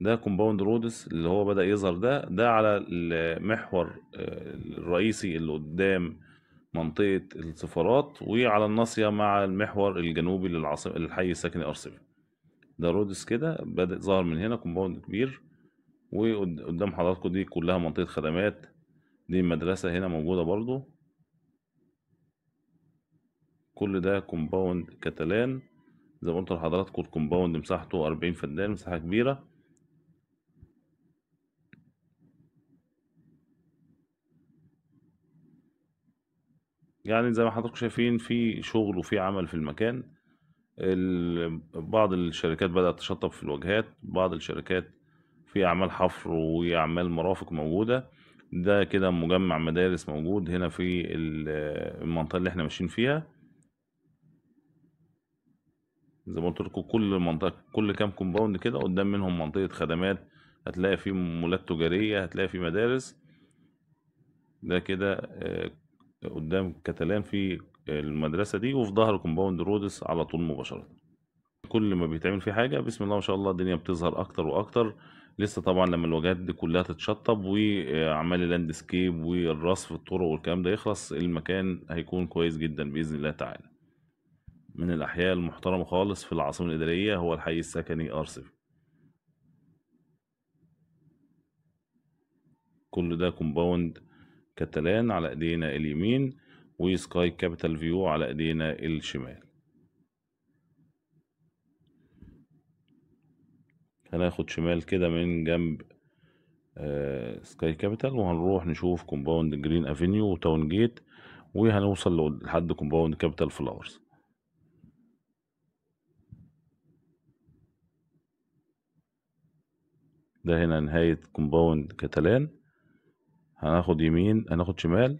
ده كومباوند رودس اللي هو بدأ يظهر ده ده على المحور آه، الرئيسي اللي قدام منطقة السفارات وعلى الناصية مع المحور الجنوبي للعاصمة الحي السكني أرسفي ده رودس كده بدأ ظهر من هنا كومباوند كبير وقدام حضراتكم دي كلها منطقة خدمات دي مدرسة هنا موجودة برضو كل ده كومباوند كتلان زي ما قلت لحضراتكم الكومباوند مساحته أربعين فدان مساحة كبيرة يعني زي ما حضراتكم شايفين في شغل وفي عمل في المكان بعض الشركات بدأت تشطب في الواجهات بعض الشركات في أعمال حفر وأعمال مرافق موجودة ده كده مجمع مدارس موجود هنا في المنطقة اللي احنا ماشيين فيها زي ما قلت لكم كل منطقة كل كام كومباوند كده قدام منهم منطقة خدمات هتلاقي فيه مولات تجارية هتلاقي فيه مدارس ده كده آه، قدام كتلان في المدرسة دي وفي ظهر كومباوند رودس على طول مباشرة كل ما بيتعمل فيه حاجة بسم الله ما شاء الله الدنيا بتظهر أكتر وأكتر لسه طبعا لما الواجهات دي كلها تتشطب وأعمال اللاندسكيب والرصف الطرق والكلام ده يخلص المكان هيكون كويس جدا بإذن الله تعالى من الأحياء المحترمة خالص في العاصمة الإدارية هو الحي السكني أرسفي كل ده كومباوند كاتالان على ايدينا اليمين وسكاي كابيتال فيو على ايدينا الشمال هناخد شمال كده من جنب آه، سكاي كابيتال وهنروح نشوف كومباوند جرين افينيو وتاون جيت وهنوصل لحد كومباوند كابيتال فلاورز ده هنا نهاية كومباوند كاتالان هناخد يمين هناخد شمال